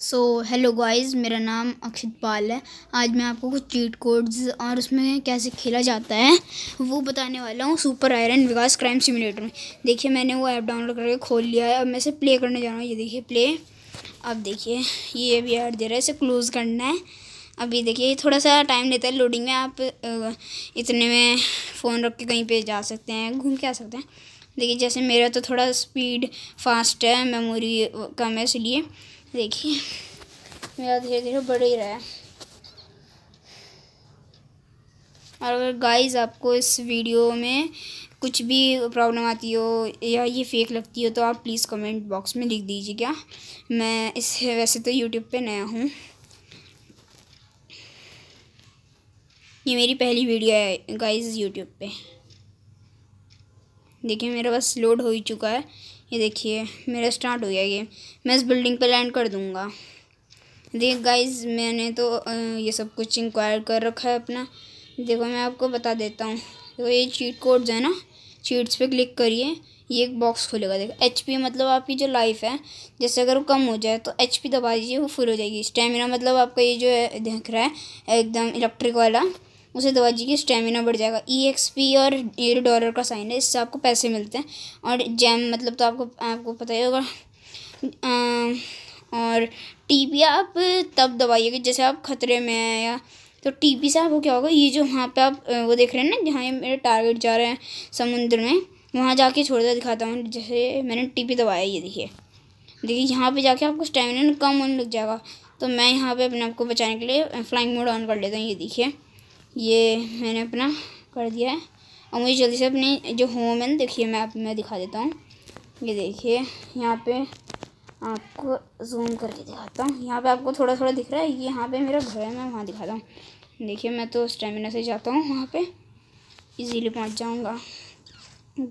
So hello guys मेरा नाम अक्षित पाल है आज मैं आपको कुछ चीट कोड्स और उसमें कैसे खेला जाता है वो बताने वाला हूँ super iron Vegas crime simulator में देखिए मैंने वो ऐप डाउनलोड करके खोल लिया है अब मैं इसे प्ले करने जा रहा हूँ ये देखिए प्ले अब देखिए ये अभी ऐड दे रहा है इसे क्लोज़ करना है अभी देखिए थोड़ा सा टाइम लेता है लोडिंग में आप इतने में फ़ोन रख के कहीं पर जा सकते हैं घूम के आ सकते हैं देखिए जैसे मेरा तो थोड़ा स्पीड फास्ट है मेमोरी कम है इसलिए देखिए मेरा धीरे धीरे बढ़ ही रहा है और अगर गाइस आपको इस वीडियो में कुछ भी प्रॉब्लम आती हो या ये फेक लगती हो तो आप प्लीज़ कमेंट बॉक्स में लिख दीजिए क्या मैं इस वैसे तो यूट्यूब पे नया हूँ ये मेरी पहली वीडियो है गाइस यूट्यूब पे देखिए मेरा बस लोड हो ही चुका है ये देखिए मेरा स्टार्ट हो गया ये मैं इस बिल्डिंग पे लैंड कर दूँगा देख गाइज मैंने तो ये सब कुछ इंक्वायर कर रखा है अपना देखो मैं आपको बता देता हूँ देखो ये चीट कोड्स है ना चीट्स पे क्लिक करिए ये एक बॉक्स खुलेगा देखो एच पी मतलब आपकी जो लाइफ है जैसे अगर वो कम हो जाए तो एच पी दबा दीजिए वो फुल हो जाएगी स्टेमिना मतलब आपका ये जो है देख रहा है एकदम इलेक्ट्रिक वाला उसे दवा जी की स्टेमिना बढ़ जाएगा ई एक्स पी और ये डॉलर का साइन है इससे आपको पैसे मिलते हैं और जैम मतलब तो आपको आपको पता ही होगा और टीबी आप तब दबाइएगा जैसे आप खतरे में हैं या तो टीबी से आपको क्या होगा ये जो वहाँ पे आप वो देख रहे हैं ना जहाँ ये मेरे टारगेट जा रहे हैं समुद्र में वहाँ जाके छोड़कर दिखाता हूँ जैसे मैंने टीबी दबाया ये देखिए देखिए यहाँ पे जाके आपको स्टेमिना कम होने लग जाएगा तो मैं यहाँ पे अपने आप को बचाने के लिए फ्लाइंग मोड ऑन कर लेता हूँ ये देखिए ये मैंने अपना कर दिया है और मुझे जल्दी से अपनी जो होम है ना देखिए मैं आप मैं दिखा देता हूँ ये देखिए यहाँ पे आपको जूम करके दिखाता हूँ यहाँ पे आपको थोड़ा थोड़ा दिख रहा है ये यहाँ पे मेरा घर है मैं वहाँ दिखाता हूँ देखिए मैं तो स्टेमिना से जाता हूँ वहाँ पे इजीली पहुँच जाऊँगा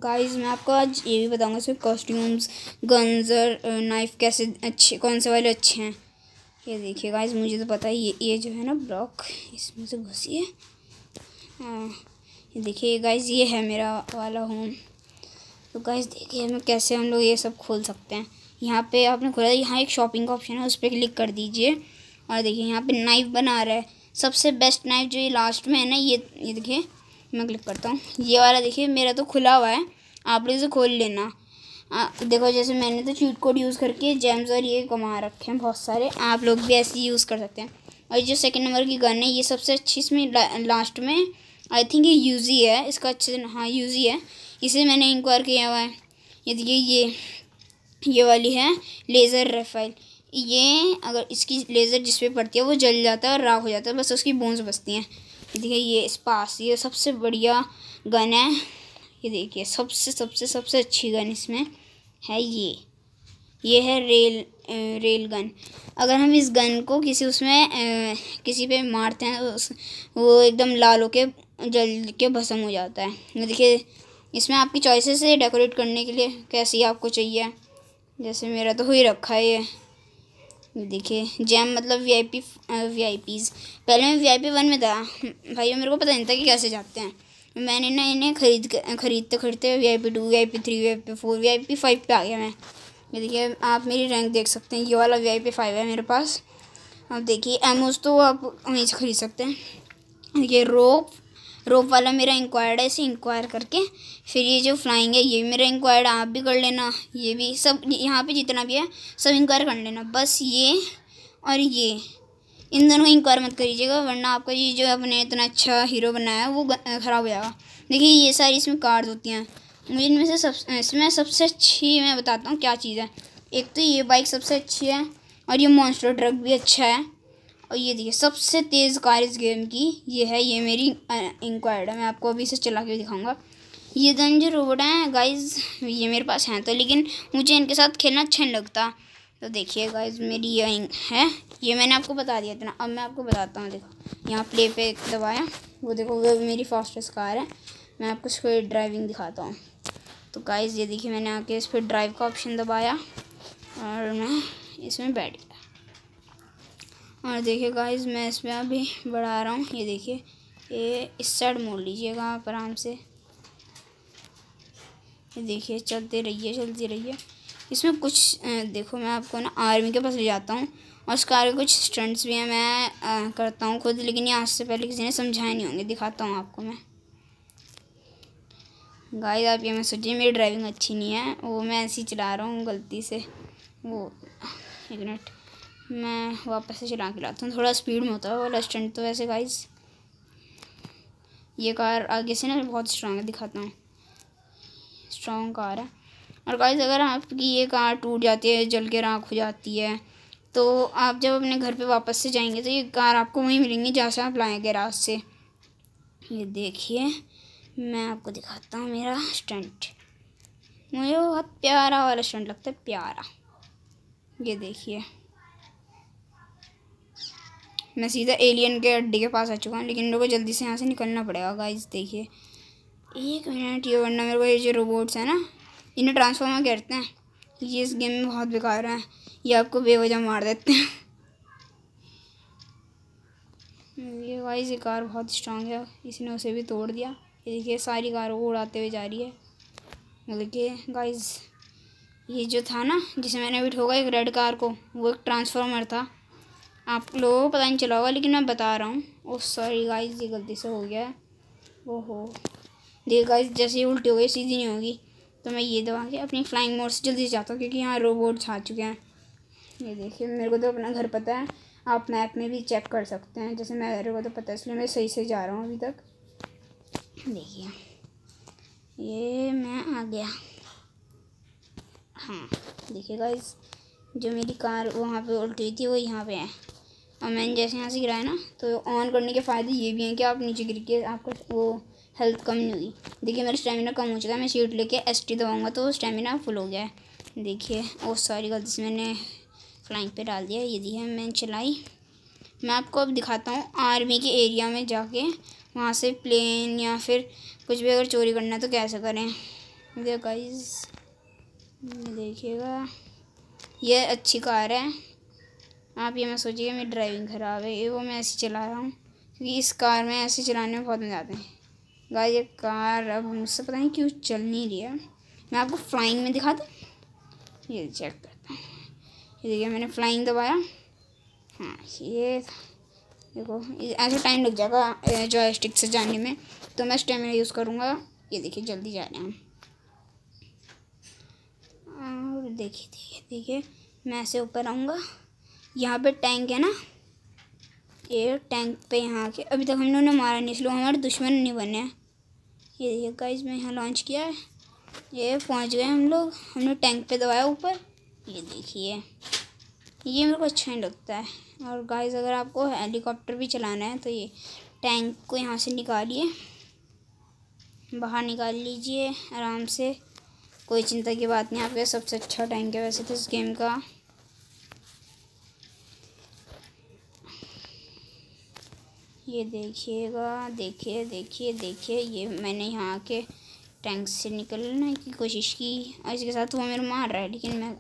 गाइस मैं आपको आज ये भी बताऊँगा इसमें कॉस्ट्यूम्स गन्स और नाइफ कैसे अच्छे कौन से वाले अच्छे हैं ये देखिए गाइज मुझे तो पता है ये ये जो है ना ब्लॉक इसमें से घुसी है हाँ ये देखिए गाइज ये है मेरा वाला होम तो गाइज देखिए हम कैसे हम लोग ये सब खोल सकते हैं यहाँ पे आपने खोला यहाँ एक शॉपिंग का ऑप्शन है उस पर क्लिक कर दीजिए और देखिए यहाँ पे नाइफ बना रहा है सबसे बेस्ट नाइफ जो ये लास्ट में है ना ये ये देखिए मैं क्लिक करता हूँ ये वाला देखिए मेरा तो खुला हुआ है आप लोग इसे खोल लेना आ, देखो जैसे मैंने तो चीट कोड यूज़ करके जेम्स और ये कमा रखे हैं बहुत सारे आप लोग भी ऐसे यूज़ कर सकते हैं और जो सेकेंड नंबर की गन है ये सबसे अच्छी इसमें ला, लास्ट में आई थिंक ये यूज़ ही है इसका अच्छे से हाँ यूज़ ही है इसे मैंने इंक्वायर किया हुआ है ये देखिए ये ये वाली है लेज़र रेफाइल ये अगर इसकी लेज़र जिस पर पड़ती है वो जल जाता है और राख हो जाता है बस उसकी बोन्स बचती हैं देखिए ये स्पास ये सबसे बढ़िया गन है ये देखिए सबसे सबसे सबसे अच्छी गन इसमें है ये ये है रेल ए, रेल गन अगर हम इस गन को किसी उसमें ए, किसी पे मारते हैं उस, वो एकदम लाल होके जल के भसम हो जाता है देखिए इसमें आपकी चॉइसेस है डेकोरेट करने के लिए कैसी आपको चाहिए जैसे मेरा तो हो ही रखा है ये देखिए जैम मतलब V I P V I Ps पहले मैं वी आई पी वन में था भाई मेरे को पता नहीं था कि कैसे जाते हैं मैंने ना इन्हें खरीद खरीदते खरीदते V I P two V I P three V I P four V I P five पर आ गया मैं देखिए आप मेरी रैंक देख सकते हैं ये वाला वी आई पी फाइव है मेरे पास अब देखिए एमोज तो आप वहीं से खरीद सकते हैं देखिए रोप रोप वाला मेरा इंक्वायर्ड है इसे इंक्वायर करके फिर ये जो फ्लाइंग है ये मेरा इंक्वायर्ड आप भी कर लेना ये भी सब यहाँ पे जितना भी है सब इंक्वायर कर लेना बस ये और ये इन दोनों को इंक्वायर मत करीजिएगा वरना आपका ये जो अपने इतना अच्छा हीरो बनाया है वो ख़राब हो जाएगा देखिए ये सारी इसमें कार्ड होती हैं मुझे इनमें से सब इसमें सबसे अच्छी मैं बताता हूँ क्या चीज़ है एक तो ये बाइक सबसे अच्छी है और ये मॉन्स्टर ट्रक भी अच्छा है और ये देखिए सबसे तेज़ कार इस गेम की ये है ये मेरी इंक्वायर्ड है मैं आपको अभी इसे चला के दिखाऊंगा ये दन जो रोबोट हैं गाइज ये मेरे पास हैं तो लेकिन मुझे इनके साथ खेलना अच्छा नहीं लगता तो देखिए गाइज मेरी ये है ये मैंने आपको बता दिया इतना अब मैं आपको बताता हूँ देखो यहाँ प्ले पे दबाया वो देखो वो मेरी फास्टेस्ट कार है मैं आपको इसको ड्राइविंग दिखाता हूँ तो गाइज ये देखिए मैंने आके इस पर ड्राइव का ऑप्शन दबाया और मैं इसमें बैठ और देखिए गाइस मैं इसमें अभी बढ़ा रहा हूँ ये देखिए ये इस साइड मोड़ लीजिएगा आप आराम से ये देखिए चलते रहिए चलते रहिए इसमें कुछ देखो मैं आपको ना आर्मी के पास ले जाता हूँ और उसका आगे कुछ स्टंट्स भी हैं मैं आ, करता हूँ खुद लेकिन ये आज से पहले किसी ने समझाए नहीं होंगे दिखाता हूँ आपको मैं गाइस आप ये मैं सोचिए मेरी ड्राइविंग अच्छी नहीं है वो मैं ऐसी चला रहा हूँ गलती से वो एक मिनट मैं वापस से चला के लाता हूँ थोड़ा स्पीड में होता है वाला लस्टेंट तो वैसे गाइज ये कार आगे से ना बहुत स्ट्रांग है दिखाता हूँ स्ट्रांग कार है और गाइज अगर आपकी ये कार टूट जाती है जल के राख हो जाती है तो आप जब अपने घर पे वापस से जाएंगे तो ये कार आपको वहीं मिलेंगी जहाँ से आप लाएंगे रात से ये देखिए मैं आपको दिखाता हूँ मेरा स्टंट मुझे बहुत प्यारा वाला स्टंट लगता है प्यारा ये देखिए मैं सीधा एलियन के अड्डे के पास आ चुका हूँ लेकिन लोगों को जल्दी से यहाँ से निकलना पड़ेगा गाइज़ देखिए एक मिनट ये वरना मेरे को ये जो रोबोट्स हैं ना इन्हें ट्रांसफॉर्मर करते हैं ये इस गेम में बहुत बेकार है ये आपको बेवजह मार देते हैं ये गाइज ये कार बहुत स्ट्रांग है इसने उसे भी तोड़ दिया ये देखिए सारी कार को उड़ाते हुए जा रही है देखिए गाइज़ ये जो था ना जिसे मैंने अभी ठोका एक रेड कार को वो एक ट्रांसफार्मर था आप लोगों को पता नहीं चला होगा लेकिन मैं बता रहा हूँ ओ सॉरी गाइस ये गलती से हो गया है ओहो देख गाइस जैसे उल्टी हो गई सीधी नहीं होगी तो मैं ये दबा के अपनी फ्लाइंग मोड से जल्दी जाता हूँ क्योंकि यहाँ रोबोट्स आ चुके हैं ये देखिए मेरे को तो अपना घर पता है आप मैप में भी चेक कर सकते हैं जैसे मेरे को तो पता है इसलिए मैं सही से जा रहा हूँ अभी तक देखिए ये मैं आ गया हाँ देखिए गाइस जो मेरी कार वहाँ पे उल्टी थी वो यहाँ पे है और मैंने जैसे यहाँ से गिराया ना तो ऑन करने के फ़ायदे ये भी हैं कि आप नीचे गिर के आपको वो हेल्थ कम नहीं हुई देखिए मेरा स्टेमिना कम हो चुका है मैं सीट लेके एस टी दबाऊँगा तो स्टेमिना फुल हो गया है देखिए ओ सारी गलती से मैंने फ्लाइंग पे डाल दिया ये दिया मैंने चलाई मैं आपको अब दिखाता हूँ आर्मी के एरिया में जाके वहाँ से प्लेन या फिर कुछ भी अगर चोरी करना है तो कैसे करें देखा देखिएगा ये अच्छी कार है आप ये मैं सोचिए मेरी ड्राइविंग ख़राब है ये वो मैं ऐसे चला रहा हूँ क्योंकि इस कार में ऐसे चलाने में बहुत मज़ा आते हैं गाय ये कार अब मुझसे पता नहीं क्यों चल नहीं रही है मैं आपको फ्लाइंग में दिखा दूँ ये चेक करता हूँ ये देखिए मैंने फ्लाइंग दबाया हाँ ये देखो ऐसा टाइम लग जाएगा जो स्टिक से जाने में तो मैं स्टेमिना यूज़ करूँगा ये देखिए जल्दी जा रहे हैं हम और देखिए देखिए देखिए मैं ऐसे ऊपर आऊँगा यहाँ पे टैंक है ना ये टैंक पे यहाँ के अभी तक हम लोगों ने मारा नहीं इसलिए हमारे दुश्मन नहीं बने हैं ये देखिए गाइस मैं यहाँ लॉन्च किया है ये पहुँच गए हम लोग हमने टैंक पे दबाया ऊपर ये देखिए ये मेरे को अच्छा नहीं लगता है और गाइस अगर आपको हेलीकॉप्टर भी चलाना है तो ये टैंक को यहाँ से निकालिए बाहर निकाल लीजिए आराम से कोई चिंता की बात नहीं आपके सबसे अच्छा टैंक है वैसे तो इस गेम का ये देखिएगा देखिए देखिए देखिए ये मैंने यहाँ के टैंक से निकलने की कोशिश की और इसके साथ वो मेरे मार रहा है लेकिन मैं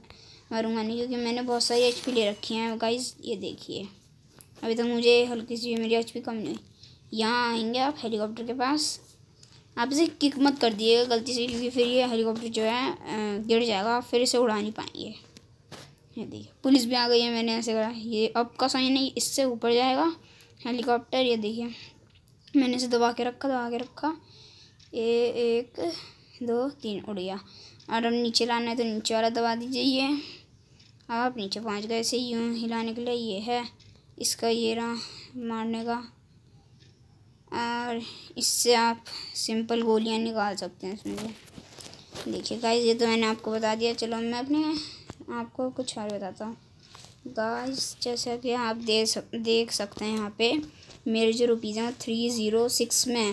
मारूंगा नहीं क्योंकि मैंने बहुत सारी एच पी ले रखी हैं गाइज ये देखिए अभी तक तो मुझे हल्की सी मेरी एच पी कम नहीं हुई यहाँ आएंगे आप हेलीकॉप्टर के पास आप इसे किक मत कर दिएगा गलती से क्योंकि फिर ये हेलीकॉप्टर जो है गिर जाएगा फिर इसे उड़ा नहीं पाएंगे ये देखिए पुलिस भी आ गई है मैंने ऐसे करा ये अब का साइन नहीं इससे ऊपर जाएगा हेलीकॉप्टर ये देखिए मैंने इसे दबा के रखा दबा के रखा ये एक दो तीन उड़ गया और अब नीचे लाना है तो नीचे वाला दबा दीजिए ये अब आप नीचे पहुँच गए इसे यूँ हिलाने के लिए ये है इसका ये रहा मारने का और इससे आप सिंपल गोलियां निकाल सकते हैं इसमें देखिए गाइज ये तो मैंने आपको बता दिया चलो मैं अपने आपको कुछ और बताता हूँ गाइस जैसा कि आप देख सक देख सकते हैं यहाँ पे मेरे जो रुपीज़ हैं थ्री ज़ीरो सिक्स में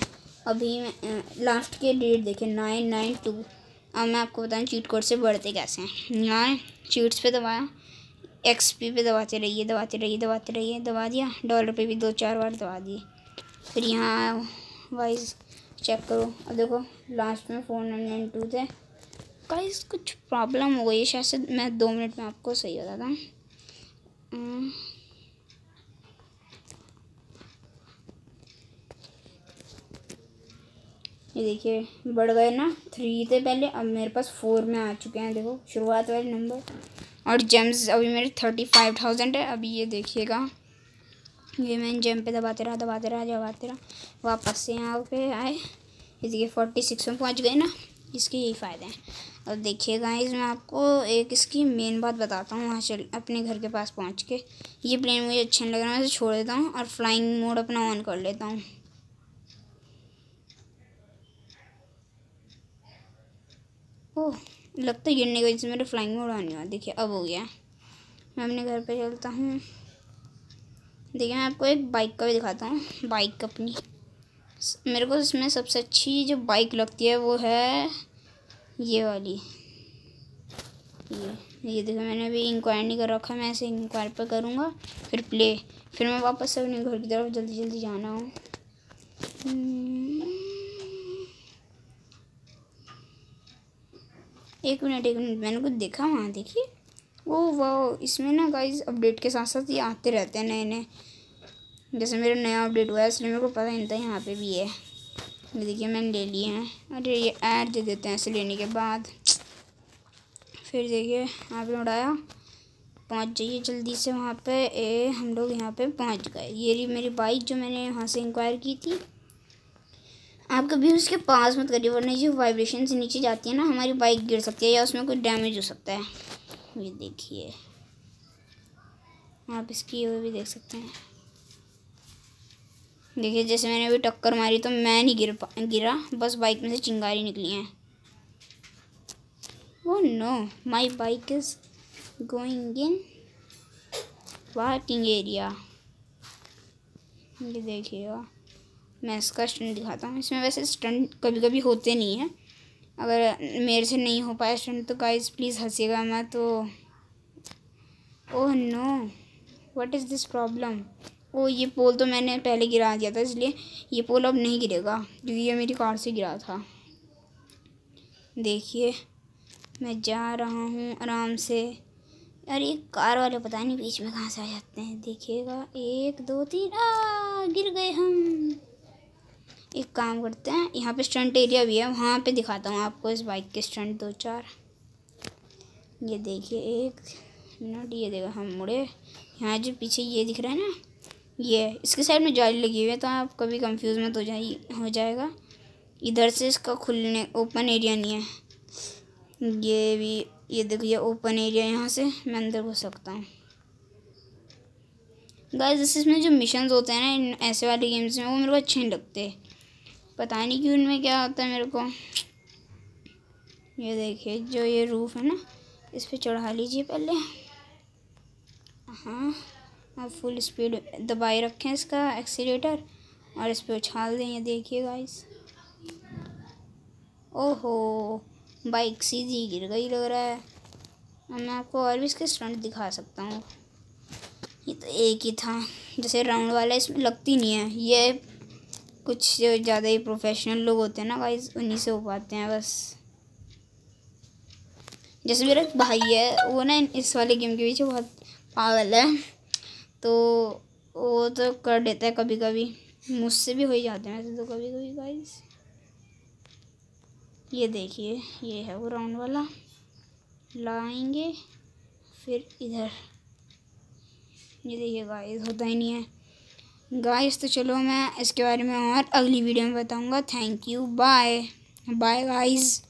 अभी मैं लास्ट के डेट देखें नाइन नाइन टू अब मैं आपको बताऊँ चीट कोड से बढ़ते कैसे हैं नाइन चीट्स पे दबाया एक्स पी पे दबाते रहिए दबाते रहिए दबाते रहिए दबा दिया डॉलर पे भी दो चार बार दबा दिए फिर यहाँ वाइज चेक करो अब देखो लास्ट में फोर नाइन नाइन टू थे गाइस कुछ प्रॉब्लम हो गई है शायद मैं दो मिनट में आपको सही बताता हूँ ये देखिए बढ़ गए ना थ्री थे पहले अब मेरे पास फोर में आ चुके हैं देखो शुरुआत वाले नंबर और जेम्स अभी मेरे थर्टी फाइव थाउजेंड है अभी ये देखिएगा ये मैंने जेम पे दबाते रहा दबाते रहा दबाते रहा वापस से यहाँ पे आए ये देखिए फोर्टी सिक्स में पहुँच गए ना इसके यही फ़ायदे हैं और देखिए गाइस मैं आपको एक इसकी मेन बात बताता हूँ वहाँ चल अपने घर के पास पहुँच के ये प्लेन मुझे अच्छा नहीं लग रहा है मैं इसे छोड़ देता हूँ और फ्लाइंग मोड अपना ऑन कर लेता हूँ ओह लगता है गिरने की वजह से मेरे फ्लाइंग मोड ऑन नहीं हुआ देखिए अब हो गया मैं अपने घर पर चलता हूँ देखिए मैं आपको एक बाइक का भी दिखाता हूँ बाइक अपनी मेरे को इसमें सबसे अच्छी जो बाइक लगती है वो है ये वाली ये ये देखो मैंने अभी इंक्वायर नहीं कर रखा मैं ऐसे इंक्वायर पर करूँगा फिर प्ले फिर मैं वापस अपने घर की तरफ जल्दी जल्दी जाना हूँ हम्म। एक मिनट एक मिनट मैंने कुछ देखा वहाँ देखिए वो वो इसमें ना गाइज अपडेट के साथ साथ ये आते रहते हैं नए नए जैसे मेरा नया अपडेट हुआ है इसलिए मेरे को पता नहीं था यहाँ पे भी है ये देखिए मैंने ले लिए हैं अरे ये ऐड दे देते हैं ऐसे लेने के बाद फिर देखिए यहाँ पर उड़ाया पहुँच जाइए जल्दी से वहाँ पे ए हम लोग यहाँ पे पहुँच गए ये रही मेरी बाइक जो मैंने यहाँ से इंक्वायर की थी आप कभी उसके पास मत करिए वरना जो वाइब्रेशन से नीचे जाती है ना हमारी बाइक गिर सकती है या उसमें कोई डैमेज हो सकता है ये देखिए आप इसकी वो भी देख सकते हैं देखिए जैसे मैंने अभी टक्कर मारी तो मैं नहीं गिर पा गिरा बस बाइक में से चिंगारी निकली है वो no my bike is going in parking area ये देखिएगा मैं इसका स्टंट दिखाता हूँ इसमें वैसे स्टंट कभी कभी होते नहीं हैं अगर मेरे से नहीं हो पाया स्टंट तो गाइस प्लीज़ हंसेगा मैं तो oh no what is this problem oh ये पोल तो मैंने पहले गिरा दिया था इसलिए ये पोल अब नहीं गिरेगा क्योंकि ये मेरी कार से गिरा था देखिए मैं जा रहा हूँ आराम से अरे कार वाले पता नहीं बीच में कहाँ से आ जाते हैं देखिएगा एक दो तीन आ गिर गए हम एक काम करते हैं यहाँ पे स्टंट एरिया भी है वहाँ पे दिखाता हूँ आपको इस बाइक के स्टंट दो चार ये देखिए एक मिनट ये देखा हम मुड़े यहाँ जो पीछे ये दिख रहा है ना ये इसके साइड में जाली लगी हुई है तो आप कभी कंफ्यूज मत हो जाइए हो जाएगा इधर से इसका खुलने ओपन एरिया नहीं है ये भी ये देखो ये ओपन एरिया यहाँ से मैं अंदर घुस सकता हूँ गाइस इसमें जो मिशन होते हैं ना इन ऐसे वाले गेम्स में वो मेरे को अच्छे नहीं लगते पता नहीं कि उनमें क्या होता है मेरे को ये देखिए जो ये रूफ़ है ना इस पर चढ़ा लीजिए पहले हाँ और फुल स्पीड दबाए रखें इसका एक्सीटर और इस पर उछाल दें ये देखिए गाइस ओहो बाइक सीधी गिर गई लग रहा है मैं आपको और भी इसके स्टंट दिखा सकता हूँ ये तो एक ही था जैसे राउंड वाला इसमें लगती नहीं है ये कुछ ज़्यादा ही प्रोफेशनल लोग होते हैं ना गाइस उन्हीं से हो पाते हैं बस जैसे मेरा भाई है वो ना इस वाले गेम के पीछे बहुत पागल है तो वो तो कर देता है कभी कभी मुझसे भी हो ही जाते हैं वैसे तो कभी कभी गाइस ये देखिए ये है वो राउंड वाला लाएंगे फिर इधर ये देखिए गाइस होता ही नहीं है गाइस तो चलो मैं इसके बारे में और अगली वीडियो में बताऊंगा thank you bye bye guys